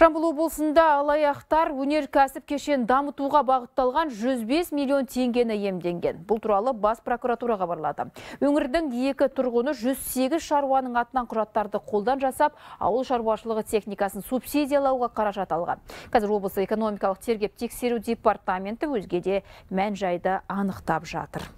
Жамбыл облысында алаяқтар өнеркәсіп кешен дамытуға бағытталған 105 миллион теңгені емденген. Бұл туралы бас прокуратура хабарлады. Өңірдің екі тұрғыны 108 шаруаның атынан құраттарды қолдан жасап, ауыл шаруашылығы техникасын субсидиялауға қаражат алған. Қазір облыс экономикалық тергеп тексеру департаменті өзгеде мән жайды анықтап жатыр.